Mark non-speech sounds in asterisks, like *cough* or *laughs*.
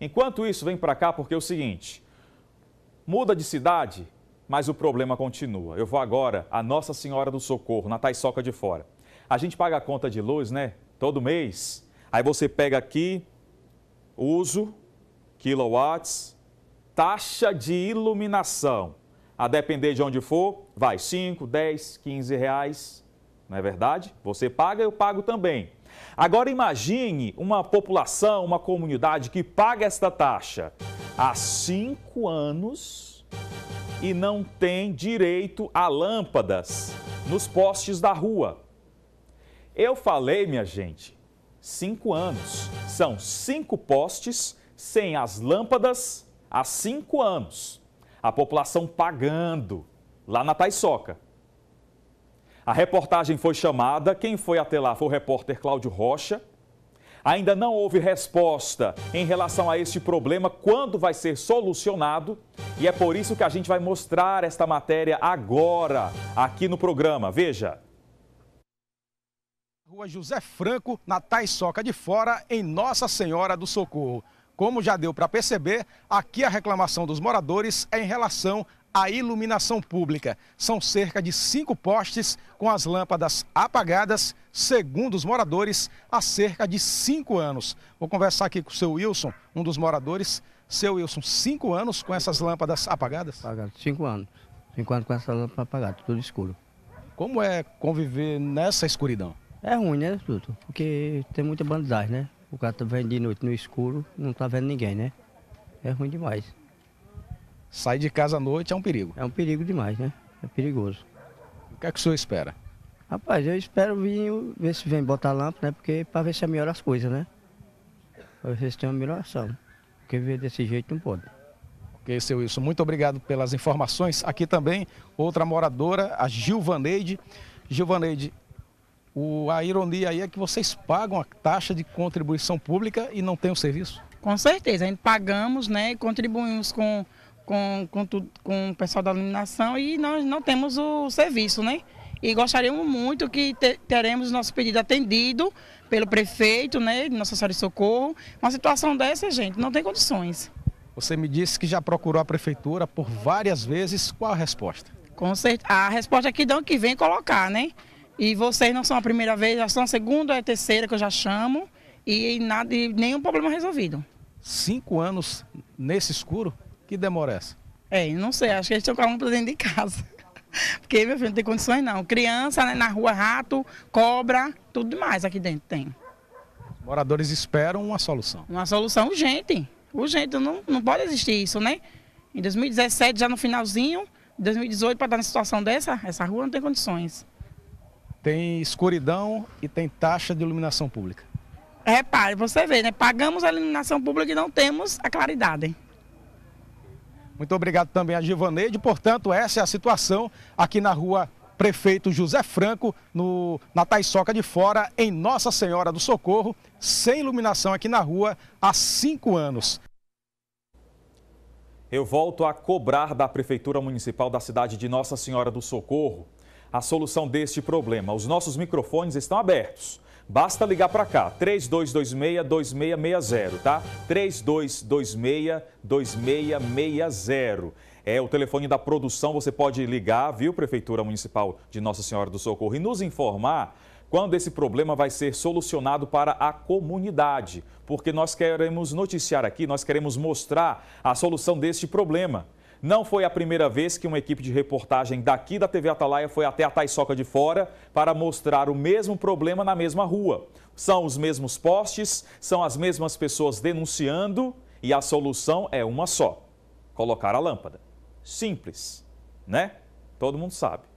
Enquanto isso, vem para cá porque é o seguinte: muda de cidade, mas o problema continua. Eu vou agora a Nossa Senhora do Socorro, na Taisoca de Fora. A gente paga a conta de luz, né? Todo mês. Aí você pega aqui uso, kilowatts, taxa de iluminação. A depender de onde for, vai 5, 10, 15 reais não é verdade? Você paga, eu pago também. Agora imagine uma população, uma comunidade que paga esta taxa há cinco anos e não tem direito a lâmpadas nos postes da rua. Eu falei, minha gente, cinco anos. São cinco postes sem as lâmpadas há cinco anos. A população pagando lá na Taisoca. A reportagem foi chamada, quem foi até lá foi o repórter Cláudio Rocha. Ainda não houve resposta em relação a este problema, quando vai ser solucionado. E é por isso que a gente vai mostrar esta matéria agora, aqui no programa. Veja. Rua José Franco, na Taiçoca de Fora, em Nossa Senhora do Socorro. Como já deu para perceber, aqui a reclamação dos moradores é em relação à iluminação pública. São cerca de cinco postes com as lâmpadas apagadas, segundo os moradores, há cerca de cinco anos. Vou conversar aqui com o seu Wilson, um dos moradores. Seu Wilson, cinco anos com essas lâmpadas apagadas? Apagado, cinco anos. Cinco anos com essa lâmpada apagada, tudo escuro. Como é conviver nessa escuridão? É ruim, né, tudo, Porque tem muita bandidagem, né? O cara tá vendo de noite no escuro, não tá vendo ninguém, né? É ruim demais. Sair de casa à noite é um perigo. É um perigo demais, né? É perigoso. O que é que o senhor espera? Rapaz, eu espero vir, ver se vem botar lâmpada, né? Porque para ver se é melhor as coisas, né? Para ver se tem uma melhoração. Porque ver desse jeito não pode. Ok, seu Wilson, muito obrigado pelas informações. Aqui também, outra moradora, a Gilvaneide. Gilvaneide, o, a ironia aí é que vocês pagam a taxa de contribuição pública e não tem o serviço? Com certeza, a gente pagamos né, e contribuímos com com, com, tudo, com o pessoal da iluminação e nós não temos o serviço, né? E gostaríamos muito que te, teremos nosso pedido atendido pelo prefeito, né, Nossa Senhora de Socorro. Uma situação dessa, gente, não tem condições. Você me disse que já procurou a prefeitura por várias vezes. Qual a resposta? Com certeza. A resposta é que dão que vem colocar, né? E vocês não são a primeira vez, já são a segunda ou a terceira que eu já chamo e nada, e nenhum problema resolvido. Cinco anos nesse escuro? Que demora é essa? É, não sei, acho que eles estão colocando para dentro de casa. *laughs* Porque, meu filho, não tem condições não. Criança, né, na rua, rato, cobra, tudo demais aqui dentro tem. Os moradores esperam uma solução. Uma solução urgente. Urgente, não, não pode existir isso, né? Em 2017, já no finalzinho, 2018, para estar na situação dessa, essa rua não tem condições. Tem escuridão e tem taxa de iluminação pública. Repare, você vê, né? Pagamos a iluminação pública e não temos a claridade. Muito obrigado também a Givaneide. Portanto, essa é a situação aqui na rua prefeito José Franco, no, na Taiçoca de Fora, em Nossa Senhora do Socorro, sem iluminação aqui na rua há cinco anos. Eu volto a cobrar da Prefeitura Municipal da cidade de Nossa Senhora do Socorro a solução deste problema. Os nossos microfones estão abertos. Basta ligar para cá, 3226-2660, tá? 3226-2660. É o telefone da produção, você pode ligar, viu, Prefeitura Municipal de Nossa Senhora do Socorro, e nos informar quando esse problema vai ser solucionado para a comunidade, porque nós queremos noticiar aqui, nós queremos mostrar a solução deste problema. Não foi a primeira vez que uma equipe de reportagem daqui da TV Atalaia foi até a Taisoca de Fora para mostrar o mesmo problema na mesma rua. São os mesmos postes, são as mesmas pessoas denunciando e a solução é uma só: colocar a lâmpada. Simples, né? Todo mundo sabe.